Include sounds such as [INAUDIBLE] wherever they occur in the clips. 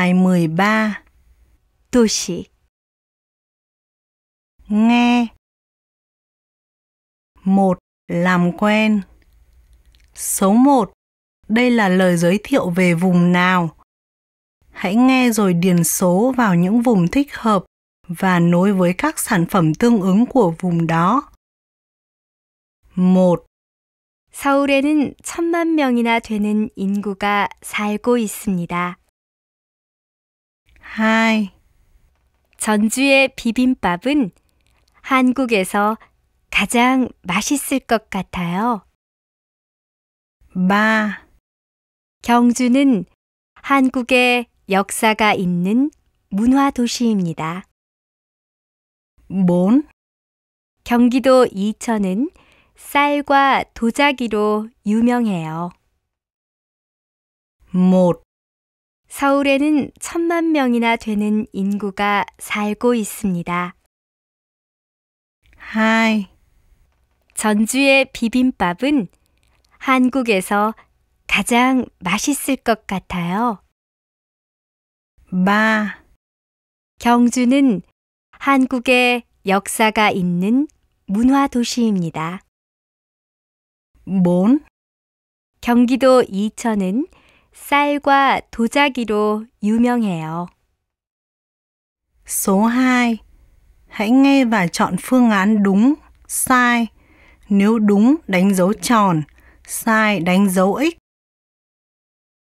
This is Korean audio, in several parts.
Bài 13 Tu sĩ Nghe một Làm quen Số 1. Đây là lời giới thiệu về vùng nào. Hãy nghe rồi điền số vào những vùng thích hợp và nối với các sản phẩm tương ứng của vùng đó. 1. 서울에는 천만 명이나 되는 인구가 살고 있습니다. 하이. 전주의 비빔밥은 한국에서 가장 맛있을 것 같아요. 마. 경주는 한국의 역사가 있는 문화 도시입니다. 뭔? 경기도 이천은 쌀과 도자기로 유명해요. 못 서울에는 천만 명이나 되는 인구가 살고 있습니다. 하이. 전주의 비빔밥은 한국에서 가장 맛있을 것 같아요. 마. 경주는 한국의 역사가 있는 문화 도시입니다. 뭔? 경기도 이천은 쌀과 도자기로 유명해요. Số 2. Hãy nghe và chọn phương án đúng, sai. Nếu đúng đánh dấu tròn, sai đánh dấu x.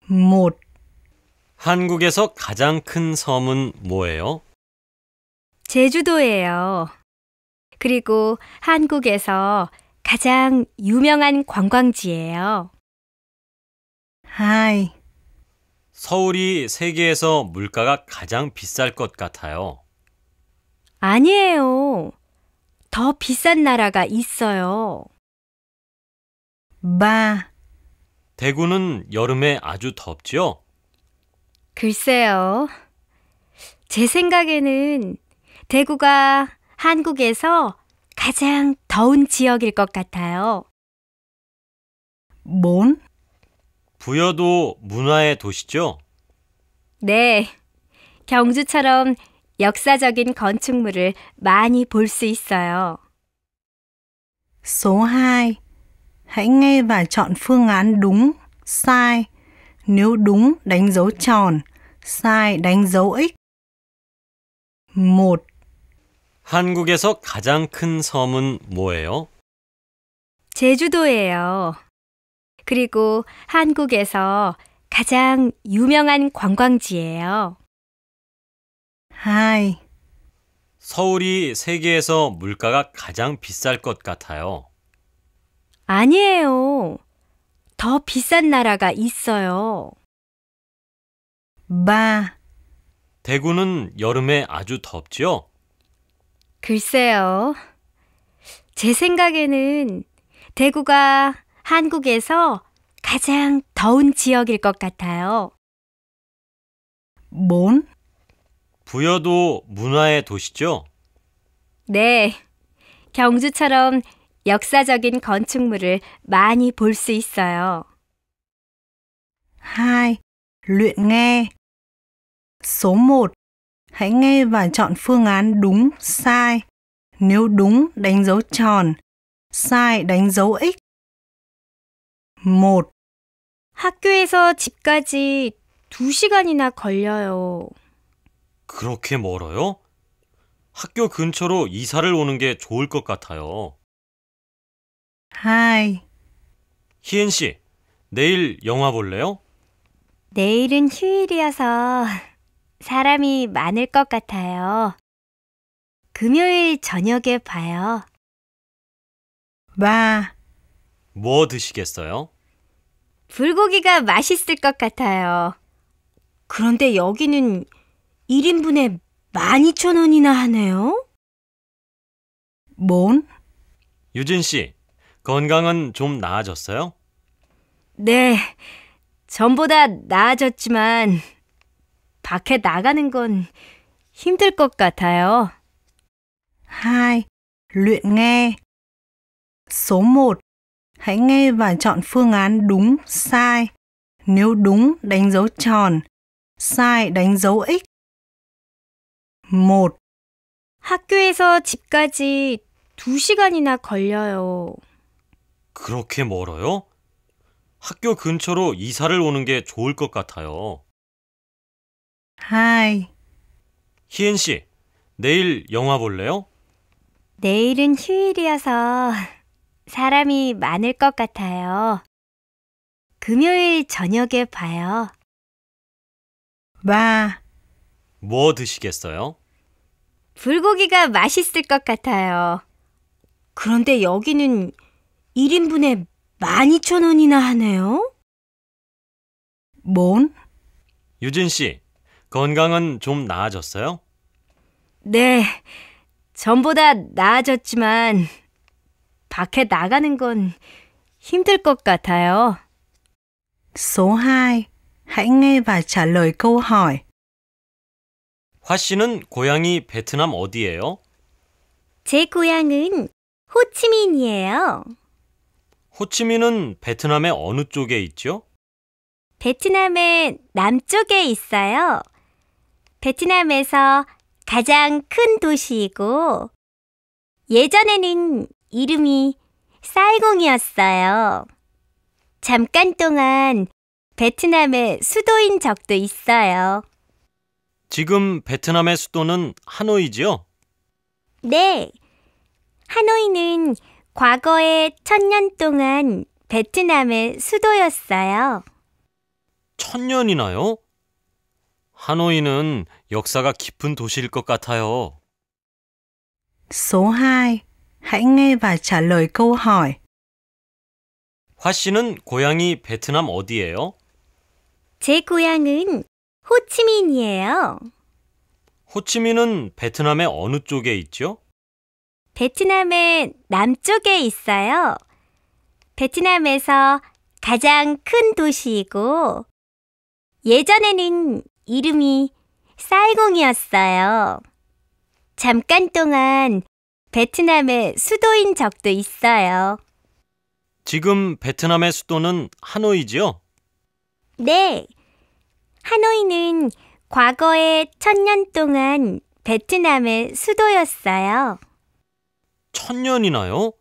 1. 한국에서 가장 큰 섬은 뭐예요? 제주도예요. 그리고 한국에서 가장 유명한 관광지예요. 2. 서울이 세계에서 물가가 가장 비쌀 것 같아요. 아니에요. 더 비싼 나라가 있어요. 마. 대구는 여름에 아주 덥지요? 글쎄요. 제 생각에는 대구가 한국에서 가장 더운 지역일 것 같아요. 뭔? 부여도 문화의 도시죠? 네. 경주처럼 역사적인 건축물을 많이 볼 수 있어요. Số 2. Hãy nghe và chọn phương án đúng, sai. Nếu đúng đánh dấu tròn, sai đánh dấu x. 1. 한국에서 가장 큰 섬은 뭐예요? 제주도예요. 그리고 한국에서 가장 유명한 관광지예요. 하이. 서울이 세계에서 물가가 가장 비쌀 것 같아요. 아니에요. 더 비싼 나라가 있어요. 마. 대구는 여름에 아주 덥지요? 글쎄요. 제 생각에는 대구가 한국에서 가장 더운 지역일 것 같아요. 뭔? 부여도 문화의 도시죠? 네. 경주처럼 역사적인 건축물을 많이 볼 수 있어요. 2. Luyện nghe Số 1. Hãy nghe và chọn phương án đúng, sai. Nếu đúng, đánh dấu tròn. Sai, đánh dấu X. m 학교에서 집까지 2시간이나 걸려요. 그렇게 멀어요? 학교 근처로 이사를 오는 게 좋을 것 같아요. 하이. 희은 씨, 내일 영화 볼래요? 내일은 휴일이어서 사람이 많을 것 같아요. 금요일 저녁에 봐요. 봐. 뭐 드시겠어요? 불고기가 맛있을 것 같아요. 그런데 여기는 1인분에 12,000원이나 하네요. 뭔? 유진 씨, 건강은 좀 나아졌어요? 네, 전보다 나아졌지만 밖에 나가는 건 힘들 것 같아요. 2. Luyện n hãy nghe và chọn phương án đúng, sai. Nếu đúng, đánh dấu tròn, sai đánh dấu x. 1. 학교에서 집까지 2시간이나 걸려요. 그렇게 멀어요? 학교 근처로 이사를 오는 게 좋을 것 같아요. 2. 희은 씨, 내일 영화 볼래요? 내일은 휴일이어서 사람이 많을 것 같아요. 금요일 저녁에 봐요. 와, 뭐 드시겠어요? 불고기가 맛있을 것 같아요. 그런데 여기는 1인분에 12,000원이나 하네요. 뭔? 유진 씨, 건강은 좀 나아졌어요? 네, 전보다 나아졌지만 밖에 나가는 건 힘들 것 같아요. Số 2. Hãy nghe và trả lời câu hỏi. 화 씨는 고향이 베트남 어디예요? 제 고향은 호치민이에요. 호치민은 베트남의 어느 쪽에 있죠? 베트남의 남쪽에 있어요. 베트남에서 가장 큰 도시이고 예전에는 이름이 쌀공이었어요. 잠깐 동안 베트남의 수도인 적도 있어요. 지금 베트남의 수도는 하노이지요? 네. 하노이는 과거에 천년 동안 베트남의 수도였어요. 천년이나요? 하노이는 역사가 깊은 도시일 것 같아요. Số 2 Hãy nghe và trả lời câu hỏi. 화 씨는 고향이 베트남 어디예요? 제 고향은 호치민이에요. 호치민은 베트남의 어느 쪽에 있죠? 베트남의 남쪽에 있어요. 베트남에서 가장 큰 도시이고 예전에는 이름이 사이공이었어요. 잠깐 동안 베트남의 수도인 적도 있어요. 지금 베트남의 수도는 하노이지요? 네. 하노이는 과거에 천년 동안 베트남의 수도였어요. 천년이나요?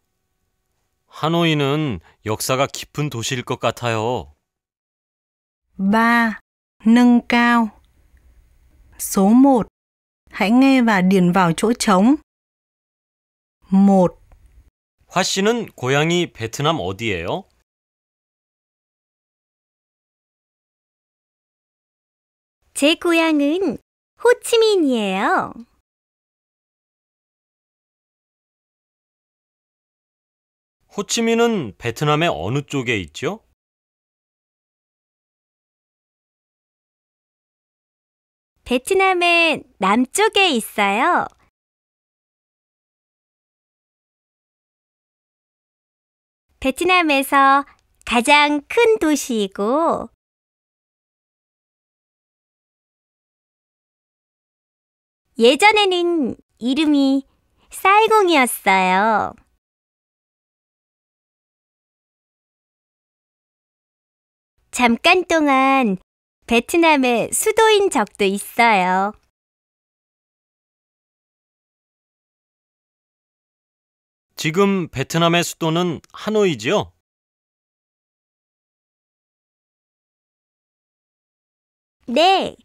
하노이는 역사가 깊은 도시일 것 같아요. 3. Nâng cao Số 1. Hãy m 화 씨는 고향이 베트남 어디예요? 제 고향은 호치민이에요. 호치민은 베트남의 어느 쪽에 있죠? 베트남의 남쪽에 있어요. 베트남에서 가장 큰 도시이고 예전에는 이름이 사이공이었어요. 잠깐 동안 베트남의 수도인 적도 있어요. 지금 베트남의 수도는 하노이지요? 네.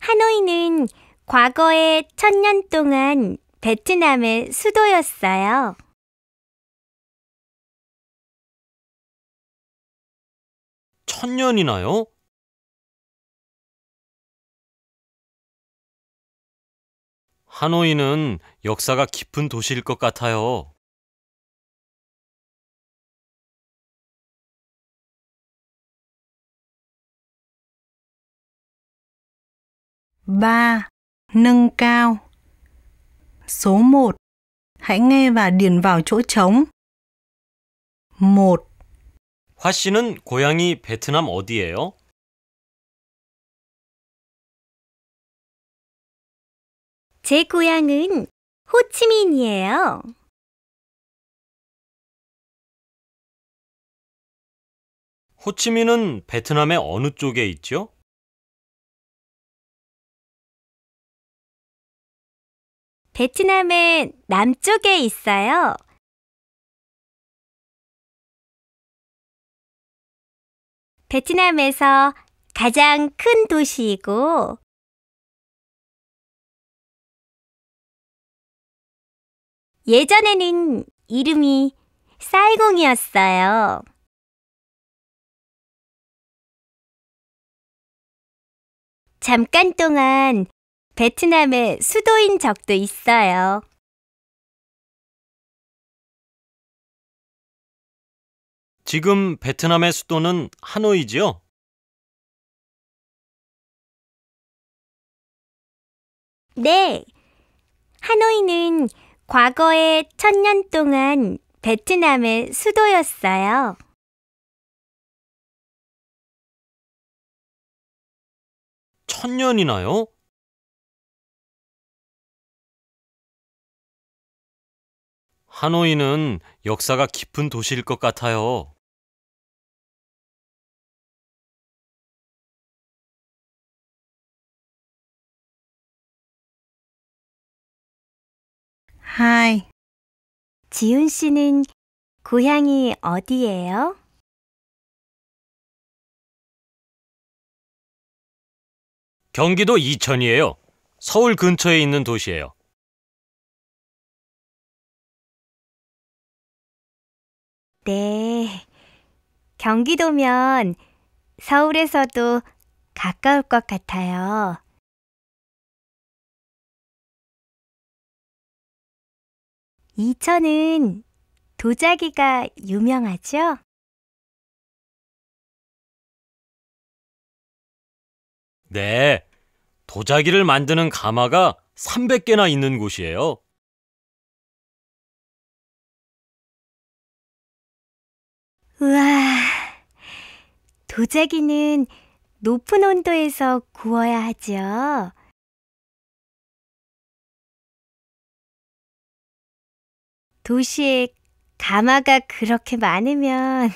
하노이는 과거의 천년 동안 베트남의 수도였어요. 천년이나요? 하노이는 역사가 깊은 도시일 것 같아요. 3. Nâng cao Số 1. Hãy nghe và điền vào chỗ trống. 1. 화 씨는 고향이 베트남 어디예요? 제 고향은 호치민이에요. 호치민은 베트남의 어느 쪽에 있죠? 베트남은 남쪽에 있어요. 베트남에서 가장 큰 도시이고 예전에는 이름이 사이공이었어요. 잠깐 동안 베트남의 수도인 적도 있어요. 지금 베트남의 수도는 하노이지요? 네. 하노이는 과거에 천년 동안 베트남의 수도였어요. 천년이나요? 하노이는 역사가 깊은 도시일 것 같아요. 하이. 지훈 씨는 고향이 어디예요? 경기도 이천이에요. 서울 근처에 있는 도시예요. 네. 경기도면 서울에서도 가까울 것 같아요. 이천은 도자기가 유명하죠? 네, 도자기를 만드는 가마가 300개나 있는 곳이에요. 우와, 도자기는 높은 온도에서 구워야 하죠. 도시에 가마가 그렇게 많으면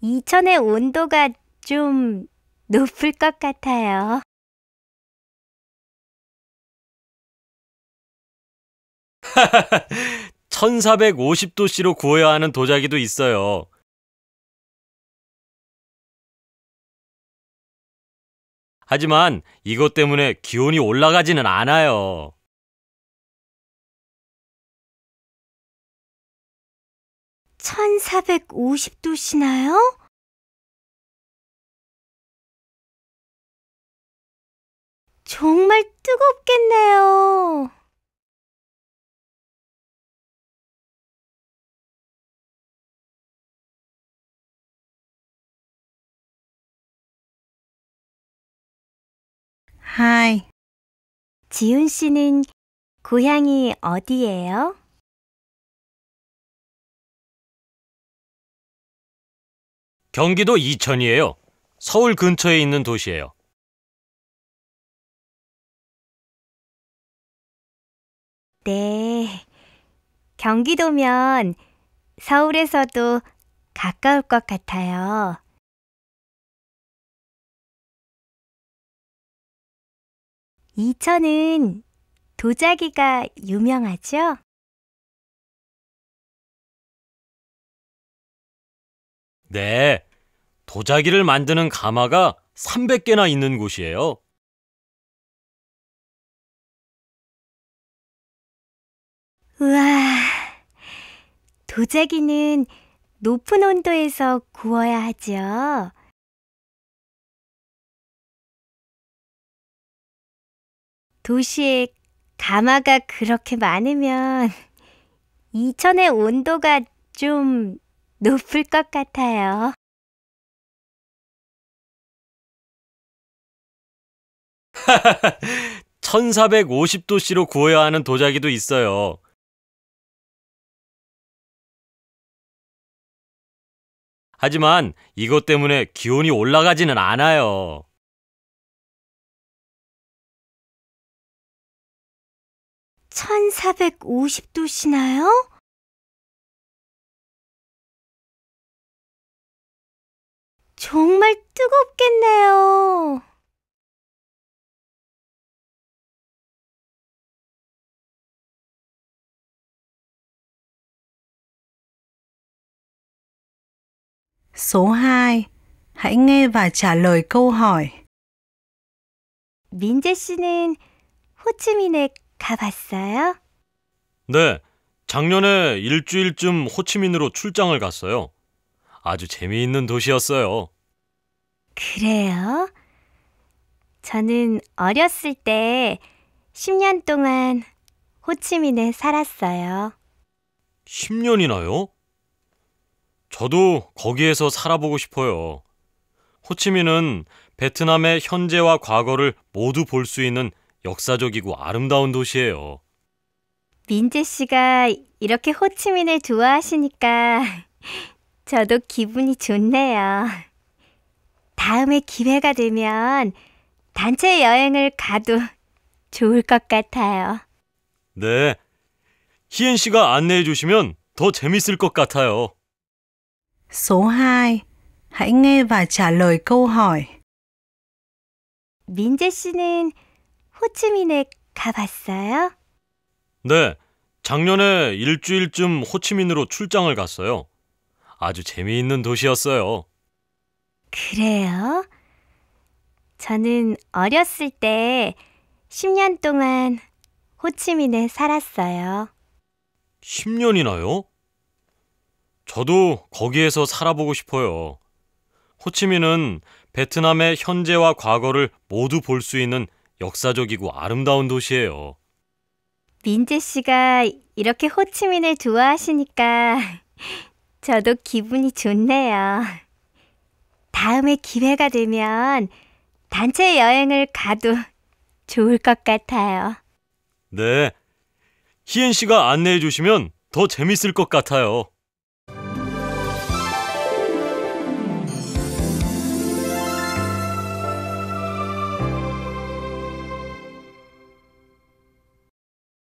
이천의 온도가 좀 높을 것 같아요. 1 4 5 0십도씨로 구워야 하는 도자기도 있어요. 하지만 이것 때문에 기온이 올라가지는 않아요. 1 4 5 0 도시나요 정말 뜨겁겠네요. 하이. 지훈 씨는 고향이 어디예요? 경기도 이천이에요. 서울 근처에 있는 도시예요. 네. 경기도면 서울에서도 가까울 것 같아요. 이천은 도자기가 유명하죠? 네, 도자기를 만드는 가마가 300개나 있는 곳이에요. 우와, 도자기는 높은 온도에서 구워야 하죠. 도시에 가마가 그렇게 많으면 [LAUGHS] 이천의 온도가 좀 높을 것 같아요. 1450도씨로 [LAUGHS] 구워야 하는 도자기도 있어요. 하지만 이것 때문에 기온이 올라가지는 않아요. 1450도시나요? 정말 뜨겁겠네요. Số 2. Hãy nghe và trả lời câu hỏi. 민재 씨는 호치민의 가봤어요? 네, 작년에 일주일쯤 호치민으로 출장을 갔어요. 아주 재미있는 도시였어요. 그래요? 저는 어렸을 때 10년 동안 호치민에 살았어요. 10년이나요? 저도 거기에서 살아보고 싶어요. 호치민은 베트남의 현재와 과거를 모두 볼 수 있는 역사적이고 아름다운 도시예요. 민재 씨가 이렇게 호치민을 좋아하시니까 [LAUGHS] 저도 기분이 좋네요. 다음에 기회가 되면 단체 여행을 가도 좋을 것 같아요. 네. 희은 씨가 안내해 주시면 더 재밌을 것 같아요. Số 2. Hãy nghe và trả lời câu hỏi. 민재 씨는 호치민에 가봤어요? 네, 작년에 일주일쯤 호치민으로 출장을 갔어요. 아주 재미있는 도시였어요. 그래요? 저는 어렸을 때 10년 동안 호치민에 살았어요. 10년이나요? 저도 거기에서 살아보고 싶어요. 호치민은 베트남의 현재와 과거를 모두 볼 수 있는 역사적이고 아름다운 도시예요. 민재 씨가 이렇게 호치민을 좋아하시니까 [LAUGHS] 저도 기분이 좋네요. 다음에 기회가 되면 단체 여행을 가도 좋을 것 같아요. 네. 희은 씨가 안내해 주시면 더 재밌을 것 같아요.